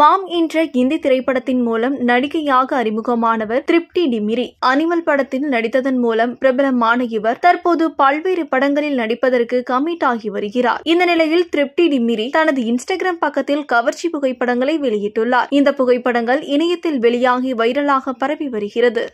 மாம் என்ற இந்தி திரைப்படத்தின் மூலம் நடிகையாக அறிமுகமானவர் திருப்தி டிமிரி அனிமல் படத்தில் நடித்ததன் மூலம் பிரபலமான இவர் தற்போது பல்வேறு படங்களில் நடிப்பதற்கு கமிட் ஆகி வருகிறார் இந்த நிலையில் திருப்தி டிமிரி தனது இன்ஸ்டாகிராம் பக்கத்தில் கவர்ச்சி புகைப்படங்களை வெளியிட்டுள்ளார் இந்த புகைப்படங்கள் இணையத்தில் வெளியாகி வைரலாக பரவி வருகிறது